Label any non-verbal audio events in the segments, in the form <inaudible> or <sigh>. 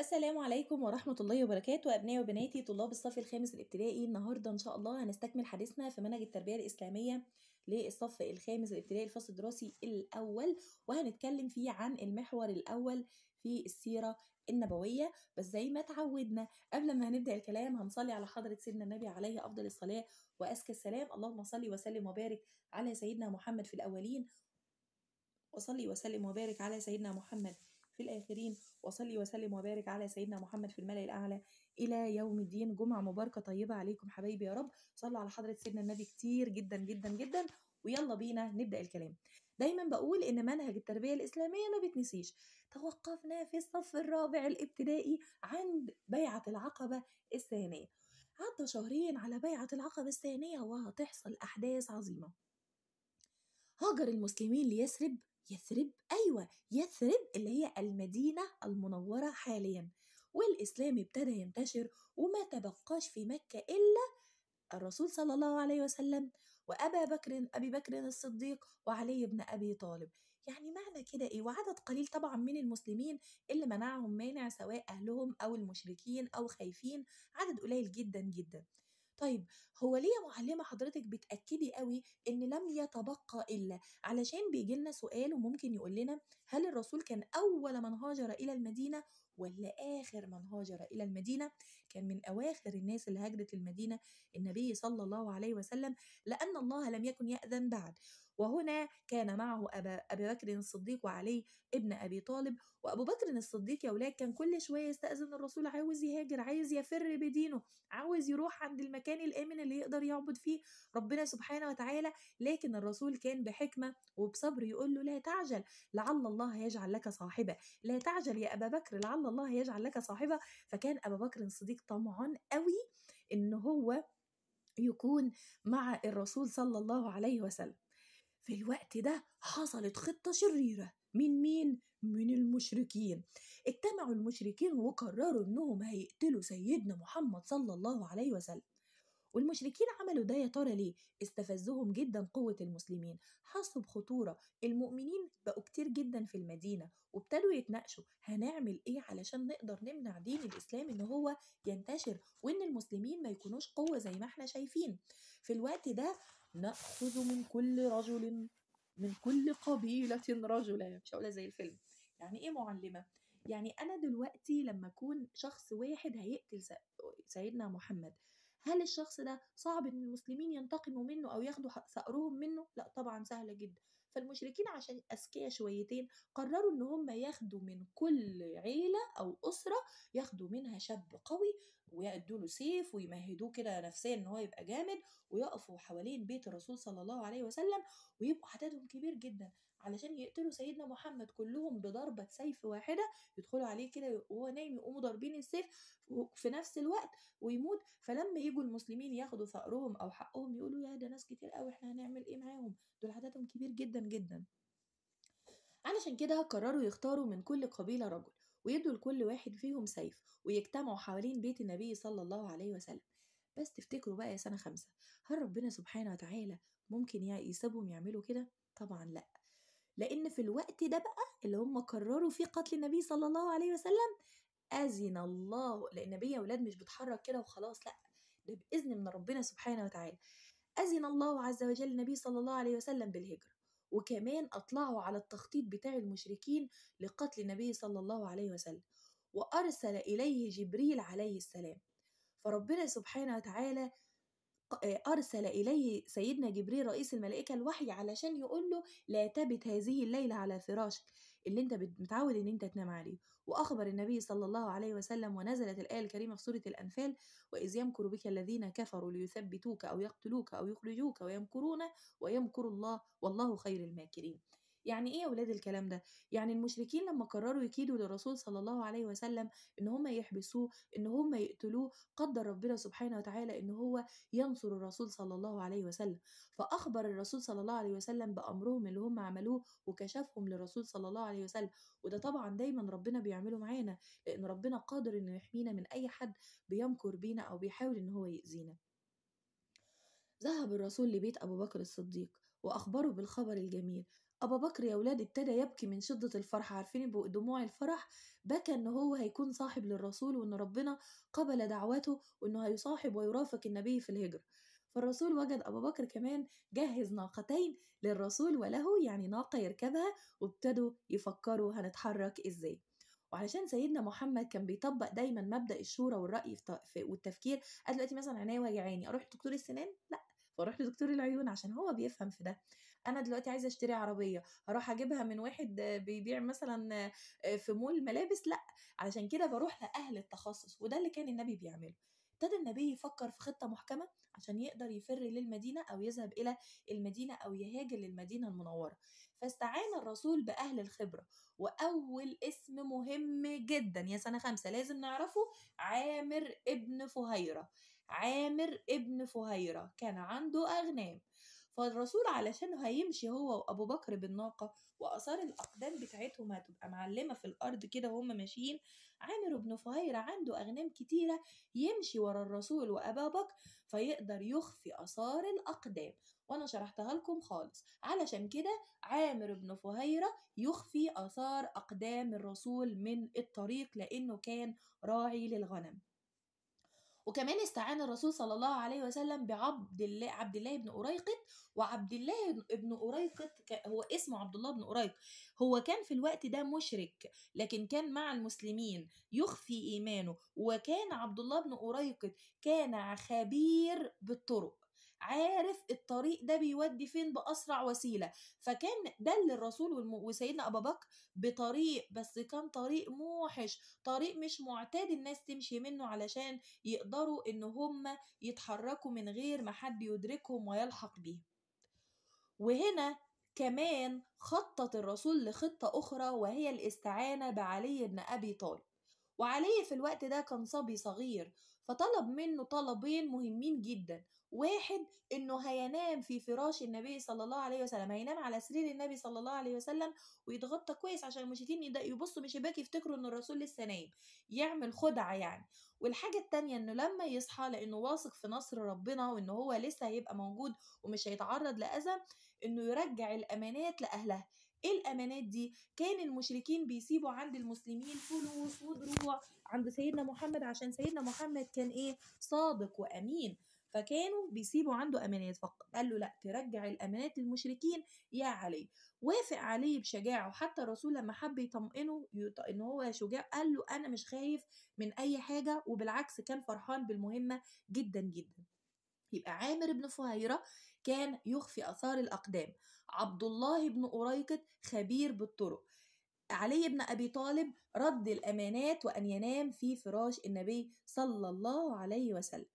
السلام عليكم ورحمة الله وبركاته أبنائي وبناتي طلاب الصف الخامس الابتدائي النهاردة إن شاء الله هنستكمل حديثنا في منهج التربية الإسلامية للصف الخامس الابتدائي الفصل الدراسي الأول وهنتكلم فيه عن المحور الأول في السيرة النبوية بس زي ما تعودنا قبل ما هنبدأ الكلام هنصلي على حضرة سيدنا النبي عليه أفضل الصلاة وأزكى السلام اللهم صل وسلم وبارك على سيدنا محمد في الأولين وصلي وسلم وبارك على سيدنا محمد في الآخرين وصلي وسلم وبارك على سيدنا محمد في الملأ الأعلى إلى يوم الدين جمعة مباركة طيبة عليكم حبايبي يا رب صلوا على حضرة سيدنا النبي كتير جدا جدا جدا ويلا بينا نبدأ الكلام دايما بقول ان منهج التربيه الاسلاميه ما بيتنسيش توقفنا في الصف الرابع الابتدائي عند بيعه العقبه الثانيه عدى شهرين على بيعه العقبه الثانيه وهتحصل احداث عظيمه هاجر المسلمين ليسرب يثرب أيوة يثرب اللي هي المدينة المنورة حاليا والإسلام ابتدى ينتشر وما تبقاش في مكة إلا الرسول صلى الله عليه وسلم وأبا بكر أبي بكر الصديق وعلي بن أبي طالب يعني معنى كده إيه وعدد قليل طبعا من المسلمين اللي منعهم مانع سواء أهلهم أو المشركين أو خايفين عدد قليل جدا جدا طيب هو ليه يا معلمه حضرتك بتاكدي قوي ان لم يتبقى الا علشان بيجي لنا سؤال وممكن يقول لنا هل الرسول كان اول من هاجر الى المدينه ولا اخر من هاجر الى المدينه كان من اواخر الناس اللي هاجرت المدينه النبي صلى الله عليه وسلم لان الله لم يكن ياذن بعد وهنا كان معه أبا, بكر الصديق وعلي ابن أبي طالب وأبو بكر الصديق يا ولاد كان كل شوية يستأذن الرسول عاوز يهاجر عايز يفر بدينه عاوز يروح عند المكان الآمن اللي يقدر يعبد فيه ربنا سبحانه وتعالى لكن الرسول كان بحكمة وبصبر يقول له لا تعجل لعل الله يجعل لك صاحبة لا تعجل يا أبا بكر لعل الله يجعل لك صاحبة فكان أبا بكر الصديق طمعان قوي إن هو يكون مع الرسول صلى الله عليه وسلم في الوقت ده حصلت خطة شريرة من مين؟ من المشركين اجتمعوا المشركين وقرروا انهم هيقتلوا سيدنا محمد صلى الله عليه وسلم والمشركين عملوا ده يا ترى ليه؟ استفزهم جدا قوة المسلمين حسوا بخطورة المؤمنين بقوا كتير جدا في المدينة وابتدوا يتناقشوا هنعمل ايه علشان نقدر نمنع دين الإسلام إن هو ينتشر وإن المسلمين ما يكونوش قوة زي ما احنا شايفين في الوقت ده نأخذ من كل رجل من كل قبيلة رجلا مش هقولها زي الفيلم يعني ايه معلمة؟ يعني أنا دلوقتي لما أكون شخص واحد هيقتل سيدنا محمد هل الشخص ده صعب ان المسلمين ينتقموا منه او ياخدوا ثأرهم منه لا طبعا سهله جدا فالمشركين عشان اذكياء شويتين قرروا ان هم ياخدوا من كل عيله او اسره ياخدوا منها شاب قوي ويأدوا له سيف ويمهدوه كده نفسيا ان هو يبقى جامد ويقفوا حوالين بيت الرسول صلى الله عليه وسلم ويبقوا عددهم كبير جدا علشان يقتلوا سيدنا محمد كلهم بضربة سيف واحدة يدخلوا عليه كده وهو نايم يقوموا ضاربين السيف في نفس الوقت ويموت فلما يجوا المسلمين ياخدوا ثأرهم أو حقهم يقولوا يا ده ناس كتير قوي احنا هنعمل ايه معاهم دول عددهم كبير جدا جدا علشان كده قرروا يختاروا من كل قبيلة رجل ويدوا لكل واحد فيهم سيف ويجتمعوا حوالين بيت النبي صلى الله عليه وسلم بس تفتكروا بقى يا سنة خمسة هل ربنا سبحانه وتعالى ممكن يسيبهم يعملوا كده؟ طبعا لأ لأن في الوقت ده بقى اللي هم قرروا فيه قتل النبي صلى الله عليه وسلم أذن الله لأن بيا اولاد ولاد مش بتحرك كده وخلاص لأ ده بإذن من ربنا سبحانه وتعالى أذن الله عز وجل النبي صلى الله عليه وسلم بالهجرة وكمان أطلعوا على التخطيط بتاع المشركين لقتل النبي صلى الله عليه وسلم وأرسل إليه جبريل عليه السلام فربنا سبحانه وتعالى أرسل إليه سيدنا جبريل رئيس الملائكة الوحي علشان يقول له لا تبت هذه الليلة على فراشك اللي انت متعود ان انت تنام عليه واخبر النبي صلى الله عليه وسلم ونزلت الايه الكريمه في سوره الانفال واذ يمكر بك الذين كفروا ليثبتوك او يقتلوك او يخرجوك ويمكرون ويمكر الله والله خير الماكرين يعني ايه يا ولاد الكلام ده يعني المشركين لما قرروا يكيدوا للرسول صلى الله عليه وسلم ان هم يحبسوه ان هم يقتلوه قدر ربنا سبحانه وتعالى ان هو ينصر الرسول صلى الله عليه وسلم فاخبر الرسول صلى الله عليه وسلم بامرهم اللي هم عملوه وكشفهم للرسول صلى الله عليه وسلم وده طبعا دايما ربنا بيعمله معانا لان ربنا قادر انه يحمينا من اي حد بيمكر بينا او بيحاول ان هو يأذينا ذهب الرسول لبيت أبو بكر الصديق وأخبره بالخبر الجميل أبا بكر يا ولاد ابتدى يبكي من شدة الفرح عارفين دموع الفرح بكى إن هو هيكون صاحب للرسول وإن ربنا قبل دعوته وإنه هيصاحب ويرافق النبي في الهجرة فالرسول وجد أبا بكر كمان جهز ناقتين للرسول وله يعني ناقة يركبها وابتدوا يفكروا هنتحرك إزاي وعلشان سيدنا محمد كان بيطبق دايما مبدا الشورى والراي والتفكير قال دلوقتي مثلا عينيا وجعاني اروح لدكتور السنان لا فاروح لدكتور العيون عشان هو بيفهم في ده انا دلوقتي عايزه اشتري عربيه هروح اجيبها من واحد بيبيع مثلا آه، في مول ملابس لا علشان كده بروح لاهل التخصص وده اللي كان النبي بيعمله ابتدى النبي يفكر في خطه محكمه عشان يقدر يفر للمدينه او يذهب الى المدينه او يهاجر للمدينه المنوره فاستعان الرسول باهل الخبره واول اسم مهم جدا يا سنه خمسه لازم نعرفه عامر ابن فهيره عامر ابن فهيره كان عنده اغنام فالرسول علشان هيمشي هو وابو بكر بالناقه واثار الاقدام بتاعتهم هتبقى معلمه في الارض كده وهم ماشيين عامر بن فهيره عنده اغنام كتيره يمشي ورا الرسول وابا بكر فيقدر يخفي اثار الاقدام وانا شرحتها لكم خالص علشان كده عامر بن فهيره يخفي اثار اقدام الرسول من الطريق لانه كان راعي للغنم وكمان استعان الرسول صلى الله عليه وسلم بعبد الله عبد الله بن أريقط وعبد الله بن أريقط هو اسمه عبد الله بن أريق هو كان في الوقت ده مشرك لكن كان مع المسلمين يخفي إيمانه وكان عبد الله بن أريقط كان خبير بالطرق عارف الطريق ده بيودي فين باسرع وسيله فكان دل الرسول وسيدنا ابا بكر بطريق بس كان طريق موحش طريق مش معتاد الناس تمشي منه علشان يقدروا ان هم يتحركوا من غير ما حد يدركهم ويلحق بيهم وهنا كمان خطط الرسول لخطة أخرى وهي الاستعانة بعلي بن أبي طالب وعليه في الوقت ده كان صبي صغير فطلب منه طلبين مهمين جدا واحد انه هينام في فراش النبي صلى الله عليه وسلم هينام على سرير النبي صلى الله عليه وسلم ويتغطى كويس عشان المشركين يبصوا من شباك يفتكروا ان الرسول لسه نايم يعمل خدعه يعني والحاجه التانية انه لما يصحى لانه واثق في نصر ربنا وان هو لسه هيبقى موجود ومش هيتعرض لاذى انه يرجع الامانات لاهلها ايه الامانات دي كان المشركين بيسيبوا عند المسلمين فلوس ودروع عند سيدنا محمد عشان سيدنا محمد كان ايه صادق وامين فكانوا بيسيبوا عنده امانات فقال له لا ترجع الامانات للمشركين يا علي وافق عليه بشجاعه حتى الرسول لما حب يطمئنه ان هو شجاع قال له انا مش خايف من اي حاجه وبالعكس كان فرحان بالمهمه جدا جدا يبقى عامر بن فهيره كان يخفي اثار الاقدام عبد الله بن أريقة خبير بالطرق علي بن أبي طالب رد الأمانات وأن ينام في فراش النبي صلى الله عليه وسلم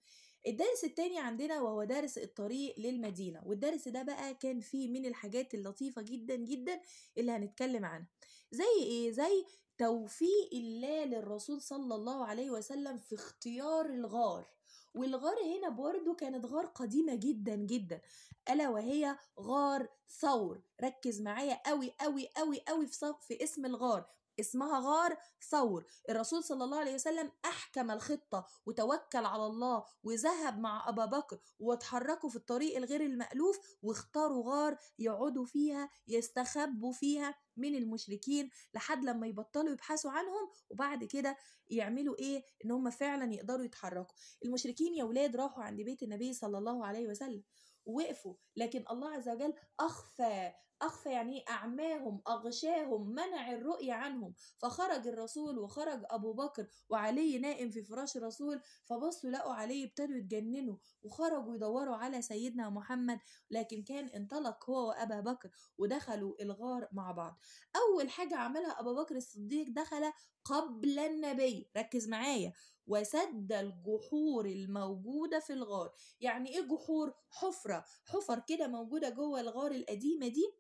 الدرس الثاني عندنا وهو درس الطريق للمدينة والدرس ده بقى كان فيه من الحاجات اللطيفة جدا جدا اللي هنتكلم عنها زي ايه زي توفيق الله للرسول صلى الله عليه وسلم في اختيار الغار والغار هنا برضو كانت غار قديمة جدا جدا ألا وهي غار ثور ركز معايا قوي قوي قوي قوي في, في اسم الغار اسمها غار ثور الرسول صلى الله عليه وسلم أحكم الخطة وتوكل على الله وذهب مع أبا بكر وتحركوا في الطريق الغير المألوف واختاروا غار يقعدوا فيها يستخبوا فيها من المشركين لحد لما يبطلوا يبحثوا عنهم وبعد كده يعملوا ايه ان هم فعلا يقدروا يتحركوا المشركين يا ولاد راحوا عند بيت النبي صلى الله عليه وسلم وقفوا لكن الله عز وجل أخفى أخفى يعني إيه؟ أعماهم أغشاهم منع الرؤية عنهم فخرج الرسول وخرج أبو بكر وعلي نائم في فراش الرسول فبصوا لقوا علي ابتدوا يتجننوا وخرجوا يدوروا على سيدنا محمد لكن كان انطلق هو وأبا بكر ودخلوا الغار مع بعض أول حاجة عملها أبو بكر الصديق دخل قبل النبي ركز معايا وسد الجحور الموجودة في الغار يعني إيه جحور؟ حفرة حفر كده موجودة جوه الغار القديمة دي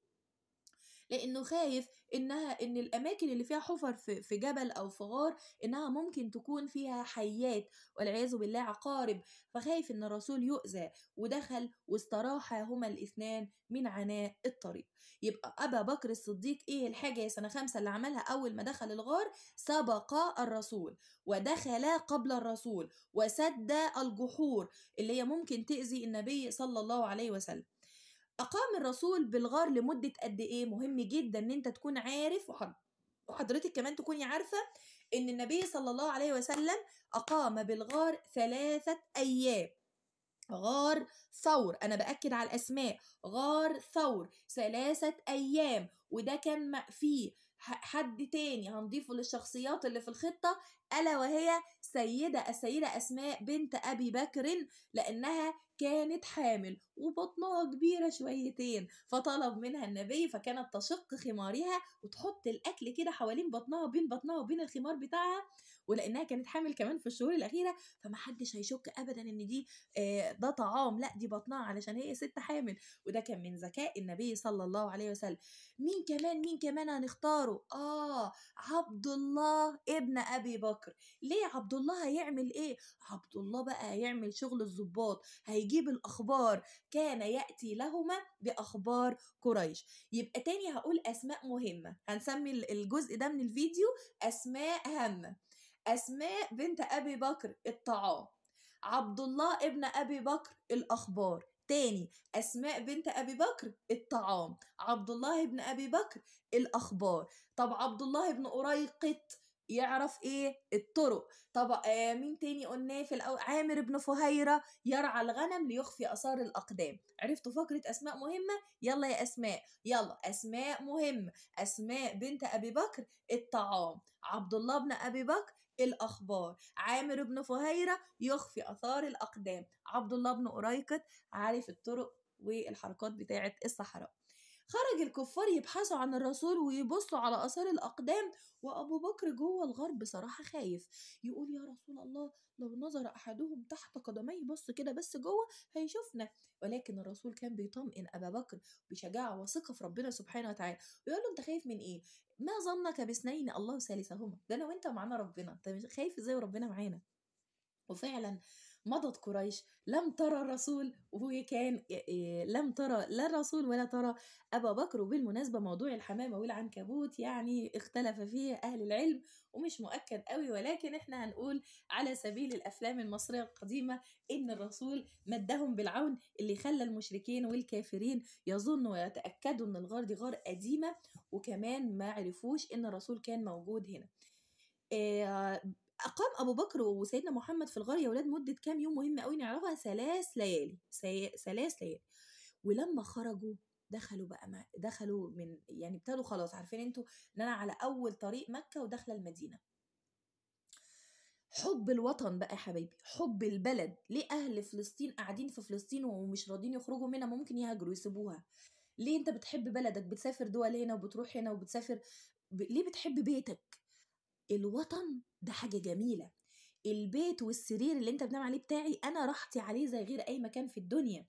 لانه خايف انها ان الاماكن اللي فيها حفر في, في جبل او في غار انها ممكن تكون فيها حيات والعياذ بالله عقارب فخايف ان الرسول يؤذى ودخل واستراح هما الاثنان من عناء الطريق يبقى ابا بكر الصديق ايه الحاجه يا سنه خمسه اللي عملها اول ما دخل الغار سبق الرسول ودخل قبل الرسول وسد الجحور اللي هي ممكن تأذي النبي صلى الله عليه وسلم أقام الرسول بالغار لمدة قد إيه مهم جدا إن أنت تكون عارف وحضرتك كمان تكوني عارفة إن النبي صلى الله عليه وسلم أقام بالغار ثلاثة أيام غار ثور انا باكد على الاسماء غار ثور ثلاثه ايام وده كان فيه حد تاني هنضيفه للشخصيات اللي في الخطه ألا وهي سيدة السيدة أسماء بنت أبي بكر لأنها كانت حامل وبطنها كبيرة شويتين فطلب منها النبي فكانت تشق خمارها وتحط الأكل كده حوالين بطنها وبين بطنها وبين الخمار بتاعها ولأنها كانت حامل كمان في الشهور الأخيرة فمحدش هيشك أبدا إن دي آه، ده طعام لا دي بطنها علشان هي ست حامل وده كان من ذكاء النبي صلى الله عليه وسلم مين كمان مين كمان هنختاره آه عبد الله ابن أبي بكر بكر ليه عبد الله هيعمل ايه عبد الله بقى هيعمل شغل الضباط هيجيب الاخبار كان ياتي لهما باخبار قريش يبقى تاني هقول اسماء مهمه هنسمي الجزء ده من الفيديو اسماء هامه اسماء بنت ابي بكر الطعام عبد الله ابن ابي بكر الاخبار تاني أسماء بنت أبي بكر الطعام عبد الله ابن أبي بكر الأخبار طب عبد الله ابن أريقط يعرف ايه الطرق طب آه مين تاني قلناه في الأول عامر بن فهيرة يرعى الغنم ليخفي اثار الاقدام عرفتوا فقرة اسماء مهمة يلا يا اسماء يلا اسماء مهم اسماء بنت ابي بكر الطعام عبد الله بن ابي بكر الاخبار عامر بن فهيرة يخفي اثار الاقدام عبد الله بن قريقط عارف الطرق والحركات بتاعه الصحراء خرج الكفار يبحثوا عن الرسول ويبصوا على آثار الأقدام وأبو بكر جوه الغار بصراحة خايف يقول يا رسول الله لو نظر أحدهم تحت قدميه بص كده بس جوه هيشوفنا ولكن الرسول كان بيطمئن أبا بكر بشجاعة وثقة في ربنا سبحانه وتعالى ويقول له أنت خايف من إيه؟ ما ظنك باثنين الله ثالثهما ده أنا وأنت معانا ربنا أنت خايف إزاي وربنا معانا وفعلا مضت قريش لم ترى الرسول وكان لم ترى لا الرسول ولا ترى أبا بكر وبالمناسبة موضوع الحمامة والعنكبوت يعني اختلف فيه أهل العلم ومش مؤكد قوي ولكن احنا هنقول على سبيل الأفلام المصرية القديمة إن الرسول مدهم بالعون اللي خلى المشركين والكافرين يظنوا ويتأكدوا إن الغار دي غار قديمة وكمان ما عرفوش إن الرسول كان موجود هنا أقام أبو بكر وسيدنا محمد في الغار يا اولاد مدة كام يوم مهم قوي نعرفها ثلاث ليالي ثلاث ليالي ولما خرجوا دخلوا بقى ما دخلوا من يعني ابتدوا خلاص عارفين انتوا ان انا على اول طريق مكه وداخله المدينه حب الوطن بقى يا حبايبي حب البلد ليه اهل فلسطين قاعدين في فلسطين ومش راضيين يخرجوا منها ممكن يهاجروا يسيبوها ليه انت بتحب بلدك بتسافر دول هنا وبتروح هنا وبتسافر ب... ليه بتحب بيتك الوطن ده حاجه جميله البيت والسرير اللي انت بتنام عليه بتاعي انا راحتي عليه زي غير اي مكان في الدنيا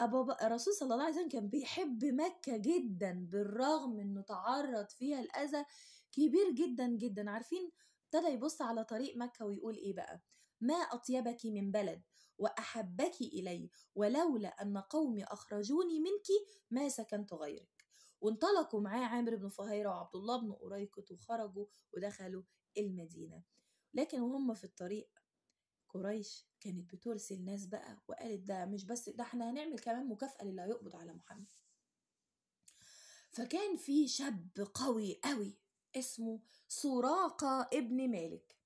أبا الرسول صلى الله عليه وسلم كان بيحب مكة جدا بالرغم إنه تعرض فيها الأذى كبير جدا جدا عارفين ابتدى يبص على طريق مكة ويقول إيه بقى ما أطيبك من بلد وأحبك إلي ولولا أن قومي أخرجوني منك ما سكنت غيرك وانطلقوا معاه عامر بن فهيرة وعبد الله بن أريكت وخرجوا ودخلوا المدينة لكن وهم في الطريق قريش كانت بترسل ناس بقى وقالت ده مش بس ده احنا هنعمل كمان مكافأة للي هيقبض على محمد فكان في شاب قوي قوي اسمه سراقة ابن مالك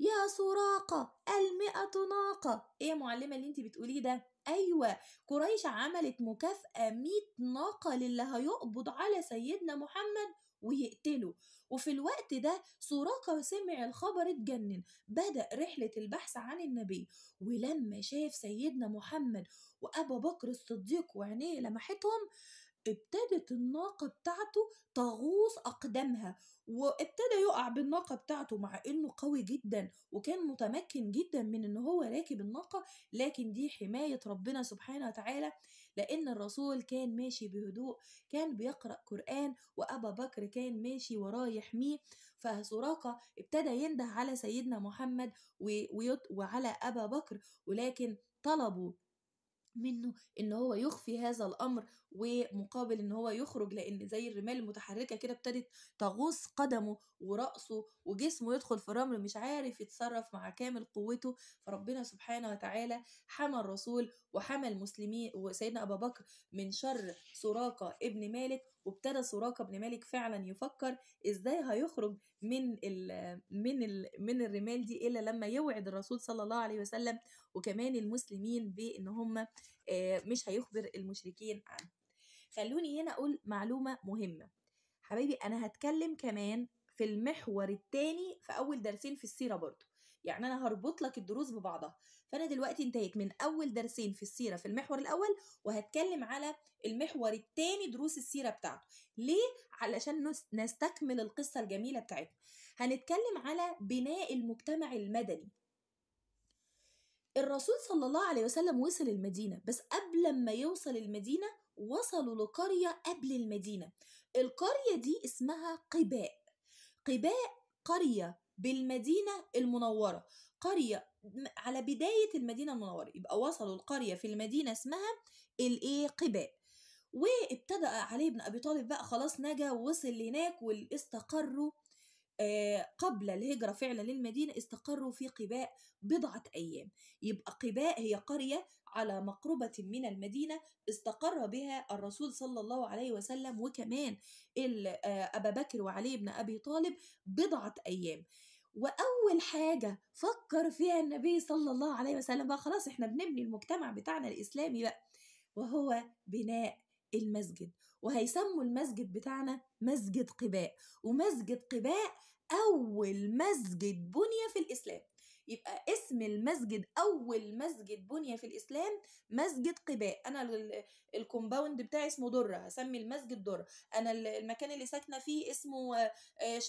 يا سراقة المئة ناقة ايه يا معلمة اللي انت بتقوليه ده أيوة قريش عملت مكافأة مية ناقة للي هيقبض على سيدنا محمد ويقتله وفي الوقت ده سراقة سمع الخبر اتجنن بدأ رحلة البحث عن النبي ولما شاف سيدنا محمد وأبا بكر الصديق وعينيه لمحتهم ابتدت الناقة بتاعته تغوص أقدامها وابتدى يقع بالناقة بتاعته مع إنه قوي جدا وكان متمكن جدا من إن هو راكب الناقة لكن دي حماية ربنا سبحانه وتعالى لأن الرسول كان ماشي بهدوء كان بيقرأ قرآن وأبا بكر كان ماشي وراه يحميه فسراقة ابتدى ينده على سيدنا محمد وعلى أبا بكر ولكن طلبوا منه ان هو يخفي هذا الامر ومقابل ان هو يخرج لان زي الرمال المتحركه كده ابتدت تغوص قدمه وراسه وجسمه يدخل في الرمل مش عارف يتصرف مع كامل قوته فربنا سبحانه وتعالى حمى الرسول وحمى المسلمين وسيدنا ابا بكر من شر سراقه ابن مالك وابتدى سراقه ابن مالك فعلا يفكر ازاي هيخرج من الـ من الـ من الرمال دي الا لما يوعد الرسول صلى الله عليه وسلم وكمان المسلمين بان هم آه، مش هيخبر المشركين عنه خلوني هنا أقول معلومة مهمة حبيبي أنا هتكلم كمان في المحور التاني في أول درسين في السيرة برضو يعني أنا هربط لك الدروس ببعضها فأنا دلوقتي انتهيت من أول درسين في السيرة في المحور الأول وهتكلم على المحور التاني دروس السيرة بتاعته ليه؟ علشان نستكمل القصة الجميلة بتاعتنا هنتكلم على بناء المجتمع المدني الرسول صلى الله عليه وسلم وصل المدينة بس قبل ما يوصل المدينة وصلوا لقرية قبل المدينة القرية دي اسمها قباء قباء قرية بالمدينة المنورة قرية على بداية المدينة المنورة يبقى وصلوا القرية في المدينة اسمها الايه قباء وابتدأ علي بن أبي طالب بقى خلاص نجا ووصل هناك واستقروا آه، قبل الهجرة فعلا للمدينة استقروا في قباء بضعة أيام يبقى قباء هي قرية على مقربة من المدينة استقر بها الرسول صلى الله عليه وسلم وكمان آه، أبا بكر وعلي بن أبي طالب بضعة أيام واول حاجه فكر فيها النبي صلى الله عليه وسلم بقى خلاص احنا بنبني المجتمع بتاعنا الاسلامي بقى وهو بناء المسجد وهيسموا المسجد بتاعنا مسجد قباء ومسجد قباء أول مسجد بني في الإسلام يبقى اسم المسجد اول مسجد بني في الاسلام مسجد قباء انا الكومباوند بتاعي اسمه دره هسمي المسجد دره انا المكان اللي ساكنه فيه اسمه آه،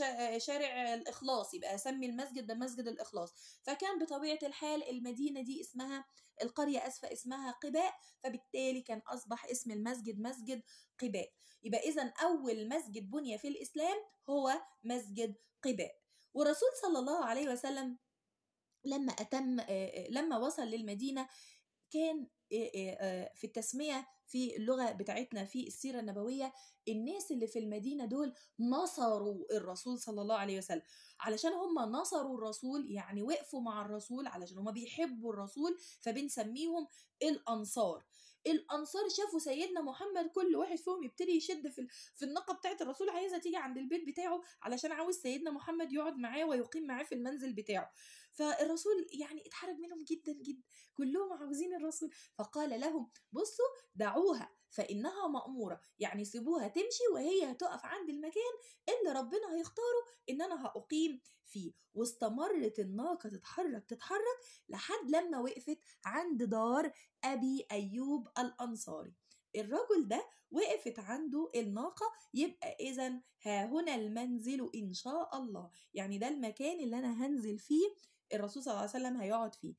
آه، شارع الاخلاص يبقى هسمي المسجد ده مسجد الاخلاص فكان بطبيعه الحال المدينه دي اسمها القريه اسفه اسمها قباء فبالتالي كان اصبح اسم المسجد مسجد قباء يبقى اذا اول مسجد بني في الاسلام هو مسجد قباء ورسول صلى الله عليه وسلم لما أتم لما وصل للمدينة كان في التسمية في اللغة بتاعتنا في السيرة النبوية الناس اللي في المدينة دول نصروا الرسول صلى الله عليه وسلم علشان هم نصروا الرسول يعني وقفوا مع الرسول علشان هم بيحبوا الرسول فبنسميهم الأنصار الانصار شافوا سيدنا محمد كل واحد فيهم يبتدي يشد في في الناقه بتاعه الرسول عايزه تيجي عند البيت بتاعه علشان عاوز سيدنا محمد يقعد معاه ويقيم معاه في المنزل بتاعه فالرسول يعني اتحرج منهم جدا جدا كلهم عاوزين الرسول فقال لهم بصوا دعوها فإنها مأمورة يعني سيبوها تمشي وهي هتقف عند المكان اللي ربنا هيختاره إن أنا هأقيم فيه واستمرت الناقة تتحرك تتحرك لحد لما وقفت عند دار أبي أيوب الأنصاري الرجل ده وقفت عنده الناقة يبقى إذا ها هنا المنزل إن شاء الله يعني ده المكان اللي أنا هنزل فيه الرسول صلى الله عليه وسلم هيقعد فيه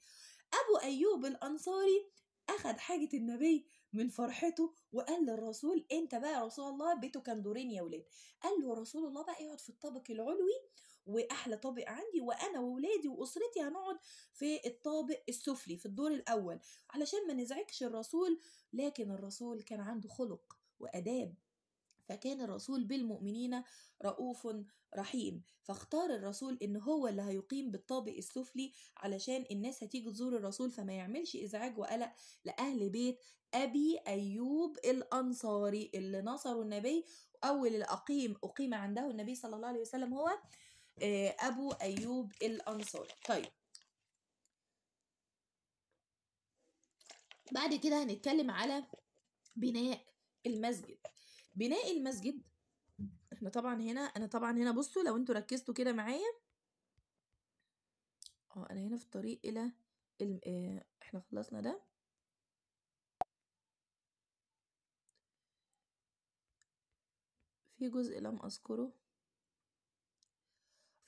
أبو أيوب الأنصاري أخد حاجة النبي من فرحته وقال للرسول أنت بقى يا رسول الله بيته كان دورين يا ولاد قال له رسول الله بقى يقعد في الطابق العلوي وأحلى طابق عندي وأنا وولادي وأسرتي هنقعد في الطابق السفلي في الدور الأول علشان ما نزعجش الرسول لكن الرسول كان عنده خلق وأداب فكان الرسول بالمؤمنين رؤوف رحيم فاختار الرسول ان هو اللي هيقيم بالطابق السفلي علشان الناس هتيجي تزور الرسول فما يعملش ازعاج وقلق لاهل بيت ابي ايوب الانصاري اللي نصروا النبي اول الاقيم اقيم عنده النبي صلى الله عليه وسلم هو آه، ابو ايوب الانصاري طيب بعد كده هنتكلم على بناء المسجد بناء المسجد احنا طبعا هنا انا طبعا هنا بصوا لو انتوا ركزتوا كده معايا اه انا هنا في الطريق الى الم... اه احنا خلصنا ده في جزء لم اذكره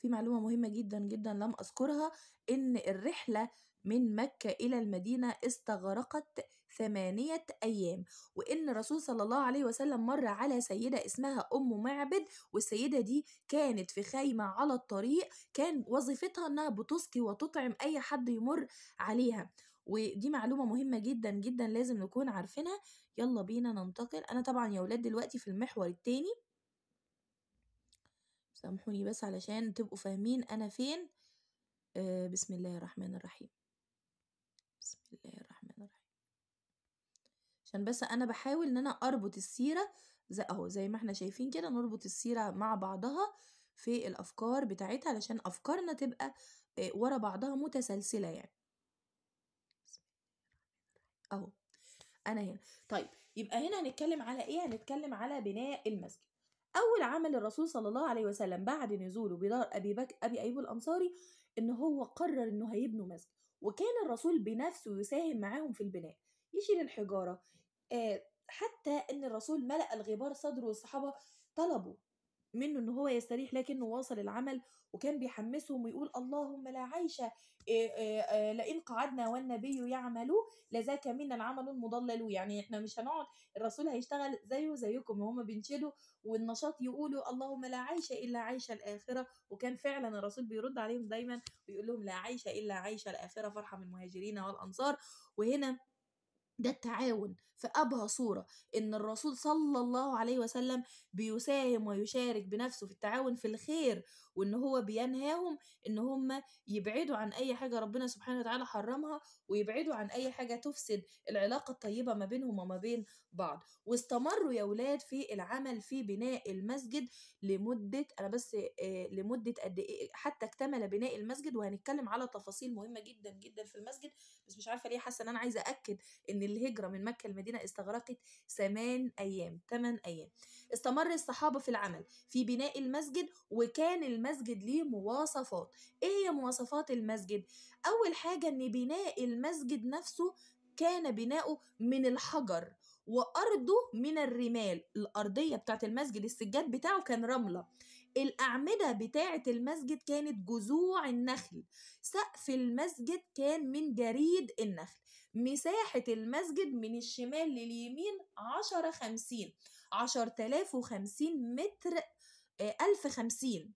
في معلومة مهمة جدا جدا لم أذكرها إن الرحلة من مكة إلى المدينة استغرقت ثمانية أيام وإن الرسول صلى الله عليه وسلم مر على سيدة اسمها أم معبد والسيدة دي كانت في خيمة على الطريق كان وظيفتها إنها بتسقي وتطعم أي حد يمر عليها ودي معلومة مهمة جدا جدا لازم نكون عارفينها يلا بينا ننتقل أنا طبعا يا ولاد دلوقتي في المحور التاني سامحوني بس علشان تبقوا فاهمين أنا فين آه بسم الله الرحمن الرحيم بسم الله الرحمن عشان بس انا بحاول ان انا اربط السيره زي اهو زي ما احنا شايفين كده نربط السيره مع بعضها في الافكار بتاعتها علشان افكارنا تبقى آه، ورا بعضها متسلسله يعني اهو انا هنا طيب يبقى هنا هنتكلم على ايه هنتكلم على بناء المسجد اول عمل الرسول صلى الله عليه وسلم بعد نزوله بدار ابي بك ابي ايوب الانصاري ان هو قرر انه هيبنوا مسجد وكان الرسول بنفسه يساهم معاهم في البناء يشيل الحجارة آه، حتى ان الرسول ملأ الغبار صدره والصحابه طلبوا منه ان هو يستريح لكنه واصل العمل وكان بيحمسهم ويقول اللهم لا عيش آه، آه، لئن قعدنا والنبي يعمل لذاك منا العمل المضلل يعني احنا مش هنقعد الرسول هيشتغل زيه زيكم وهم بينشدوا والنشاط يقولوا اللهم لا عيش الا عيش الاخره وكان فعلا الرسول بيرد عليهم دايما ويقول لهم لا عيش الا عيش الاخره فرحه من المهاجرين والانصار وهنا ده التعاون في أبهى صورة إن الرسول صلى الله عليه وسلم بيساهم ويشارك بنفسه في التعاون في الخير وإن هو بينهاهم إن هم يبعدوا عن أي حاجة ربنا سبحانه وتعالى حرمها ويبعدوا عن أي حاجة تفسد العلاقة الطيبة ما بينهم وما بين بعض واستمروا يا ولاد في العمل في بناء المسجد لمدة أنا بس آه، لمدة قد إيه حتى اكتمل بناء المسجد وهنتكلم على تفاصيل مهمة جدا جدا في المسجد بس مش عارفة ليه حاسة إن أنا عايزة أكد إن الهجرة من مكة لمدينة المدينة استغرقت ثمان أيام ثمان أيام استمر الصحابة في العمل في بناء المسجد وكان المسجد ليه مواصفات إيه هي مواصفات المسجد؟ أول حاجة إن بناء المسجد نفسه كان بناؤه من الحجر وأرضه من الرمال الأرضية بتاعة المسجد السجاد بتاعه كان رملة الأعمدة بتاعة المسجد كانت جذوع النخل سقف المسجد كان من جريد النخل مساحة المسجد من الشمال لليمين عشرة خمسين عشر تلاف وخمسين متر آه، ألف خمسين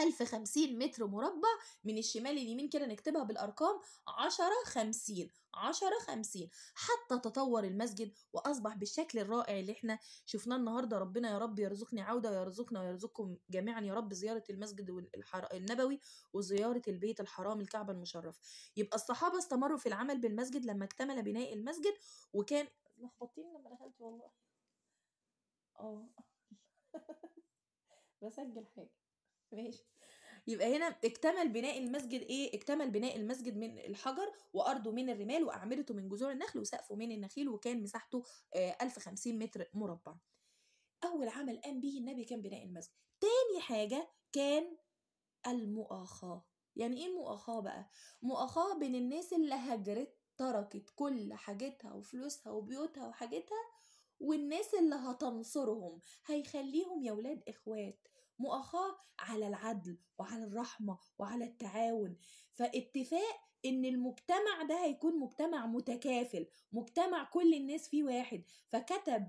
1050 متر مربع من الشمال اليمين كده نكتبها بالأرقام 10 50 10 50 حتى تطور المسجد وأصبح بالشكل الرائع اللي احنا شفناه النهاردة ربنا يا رب يرزقني عودة ويرزقنا ويرزقكم جميعا يا رب زيارة المسجد النبوي وزيارة البيت الحرام الكعبة المشرف يبقى الصحابة استمروا في العمل بالمسجد لما اكتمل بناء المسجد وكان لخبطين لما دخلت والله اه <laughs> بسجل حاجة ماشي يبقى هنا اكتمل بناء المسجد ايه اكتمل بناء المسجد من الحجر وارضه من الرمال واعمدته من جذوع النخل وسقفه من النخيل وكان مساحته 1050 آه، متر مربع اول عمل قام به النبي كان بناء المسجد تاني حاجه كان المؤاخاه يعني ايه مؤاخاه بقى مؤاخاه بين الناس اللي هجرت تركت كل حاجتها وفلوسها وبيوتها وحاجتها والناس اللي هتنصرهم هيخليهم يا ولاد اخوات مؤاخاه على العدل وعلى الرحمه وعلى التعاون فاتفاق ان المجتمع ده هيكون مجتمع متكافل مجتمع كل الناس فيه واحد فكتب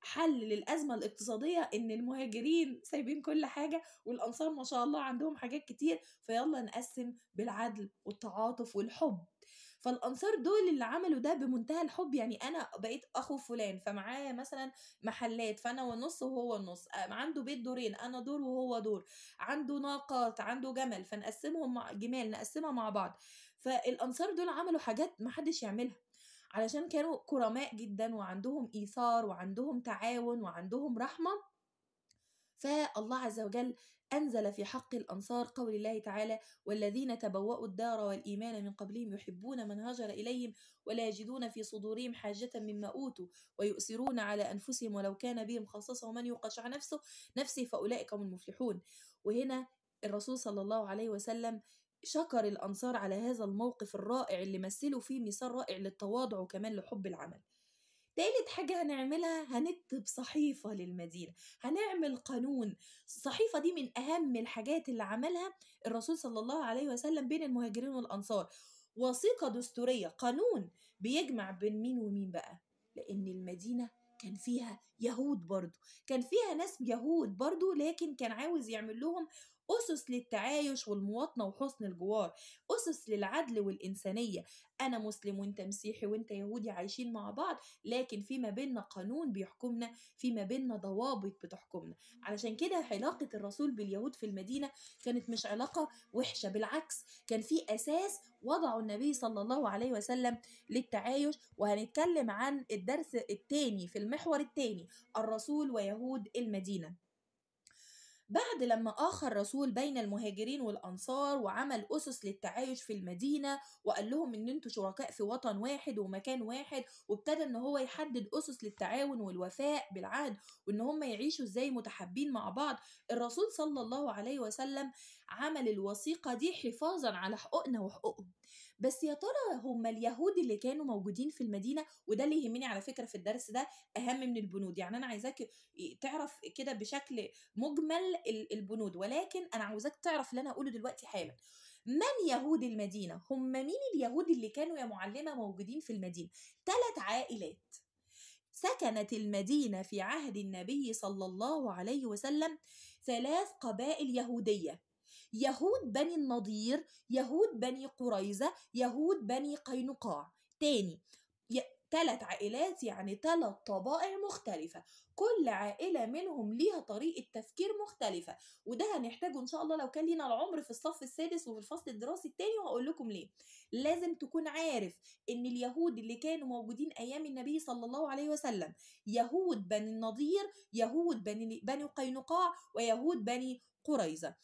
حل للأزمة الاقتصادية إن المهاجرين سايبين كل حاجة والأنصار ما شاء الله عندهم حاجات كتير فيلا نقسم بالعدل والتعاطف والحب فالانصار دول اللي عملوا ده بمنتهى الحب يعني انا بقيت اخو فلان فمعايا مثلا محلات فانا والنص وهو نص عنده بيت دورين انا دور وهو دور عنده ناقات عنده جمل فنقسمهم مع جمال نقسمها مع بعض فالانصار دول عملوا حاجات محدش يعملها علشان كانوا كرماء جدا وعندهم ايثار وعندهم تعاون وعندهم رحمه فالله عز وجل أنزل في حق الأنصار قول الله تعالى والذين تبوأوا الدار والإيمان من قبلهم يحبون من هاجر إليهم ولا يجدون في صدورهم حاجة مما أوتوا ويؤثرون على أنفسهم ولو كان بهم خصاصة ومن يقشع شح نفسه نفسي فأولئك هم المفلحون وهنا الرسول صلى الله عليه وسلم شكر الأنصار على هذا الموقف الرائع اللي مثلوا فيه مثال رائع للتواضع وكمان لحب العمل تالت حاجة هنعملها هنكتب صحيفة للمدينة هنعمل قانون الصحيفة دي من أهم الحاجات اللي عملها الرسول صلى الله عليه وسلم بين المهاجرين والأنصار وثيقة دستورية قانون بيجمع بين مين ومين بقى لأن المدينة كان فيها يهود برضو كان فيها ناس يهود برضو لكن كان عاوز يعمل لهم أسس للتعايش والمواطنة وحسن الجوار أسس للعدل والإنسانية أنا مسلم وأنت مسيحي وأنت يهودي عايشين مع بعض لكن فيما بيننا قانون بيحكمنا فيما بيننا ضوابط بتحكمنا علشان كده علاقة الرسول باليهود في المدينة كانت مش علاقة وحشة بالعكس كان في أساس وضعه النبي صلى الله عليه وسلم للتعايش وهنتكلم عن الدرس الثاني في المحور الثاني الرسول ويهود المدينه بعد لما آخر رسول بين المهاجرين والأنصار وعمل أسس للتعايش في المدينة وقال لهم إن أنتوا شركاء في وطن واحد ومكان واحد وابتدى إن هو يحدد أسس للتعاون والوفاء بالعهد وإن هم يعيشوا إزاي متحابين مع بعض الرسول صلى الله عليه وسلم عمل الوثيقة دي حفاظا على حقوقنا وحقوقهم بس يا ترى هم اليهود اللي كانوا موجودين في المدينه وده اللي يهمني على فكره في الدرس ده اهم من البنود يعني انا عايزاك تعرف كده بشكل مجمل البنود ولكن انا عاوزاك تعرف اللي انا هقوله دلوقتي حالا من يهود المدينه هم مين اليهود اللي كانوا يا معلمه موجودين في المدينه ثلاث عائلات سكنت المدينة في عهد النبي صلى الله عليه وسلم ثلاث قبائل يهودية يهود بني النضير يهود بني قريزة يهود بني قينقاع تاني ثلاث عائلات يعني ثلاث طبائع مختلفة كل عائلة منهم ليها طريقة تفكير مختلفة وده هنحتاجه إن شاء الله لو كان لينا العمر في الصف السادس وفي الفصل الدراسي التاني وهقول لكم ليه لازم تكون عارف إن اليهود اللي كانوا موجودين أيام النبي صلى الله عليه وسلم يهود بني النضير يهود بني, بني قينقاع ويهود بني قريظة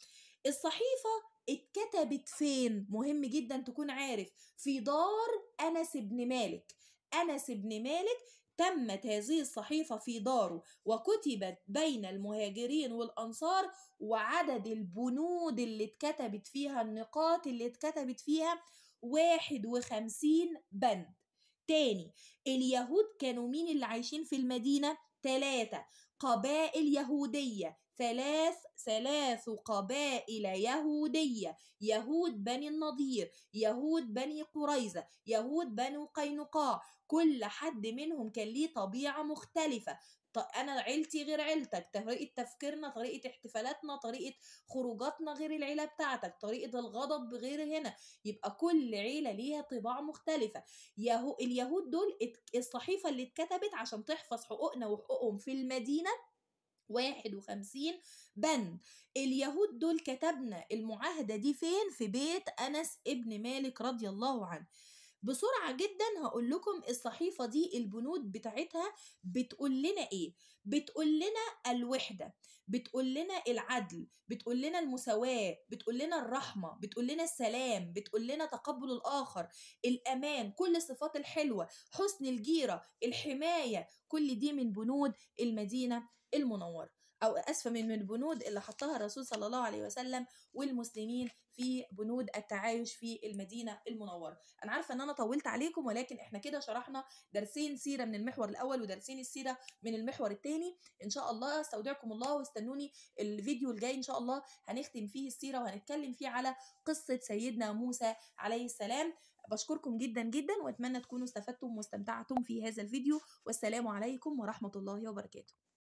الصحيفه اتكتبت فين مهم جدا تكون عارف في دار انس بن مالك انس بن مالك تمت هذه الصحيفة في داره وكتبت بين المهاجرين والأنصار وعدد البنود اللي اتكتبت فيها النقاط اللي اتكتبت فيها واحد وخمسين بند تاني اليهود كانوا مين اللي عايشين في المدينة؟ تلاتة قبائل يهودية ثلاث ثلاث قبائل يهودية يهود بني النضير يهود بني قريزة يهود بني قينقاع كل حد منهم كان ليه طبيعة مختلفة انا عيلتي غير عيلتك طريقه تفكيرنا طريقه احتفالاتنا طريقه خروجاتنا غير العيله بتاعتك طريقه الغضب غير هنا يبقى كل عيله ليها طباع مختلفه يهو اليهود دول الصحيفه اللي اتكتبت عشان تحفظ حقوقنا وحقوقهم في المدينه 51 بند اليهود دول كتبنا المعاهدة دي فين في بيت أنس ابن مالك رضي الله عنه بسرعة جدا هقول لكم الصحيفة دي البنود بتاعتها بتقول لنا ايه بتقول لنا الوحدة بتقول لنا العدل بتقول لنا المساواة بتقول لنا الرحمة بتقول لنا السلام بتقول لنا تقبل الآخر الأمان كل الصفات الحلوة حسن الجيرة الحماية كل دي من بنود المدينة المنورة أو أسفة من من البنود اللي حطها الرسول صلى الله عليه وسلم والمسلمين في بنود التعايش في المدينة المنورة أنا عارفة أن أنا طولت عليكم ولكن إحنا كده شرحنا درسين سيرة من المحور الأول ودرسين السيرة من المحور الثاني إن شاء الله استودعكم الله واستنوني الفيديو الجاي إن شاء الله هنختم فيه السيرة وهنتكلم فيه على قصة سيدنا موسى عليه السلام بشكركم جدا جدا واتمنى تكونوا استفدتم واستمتعتم في هذا الفيديو والسلام عليكم ورحمه الله وبركاته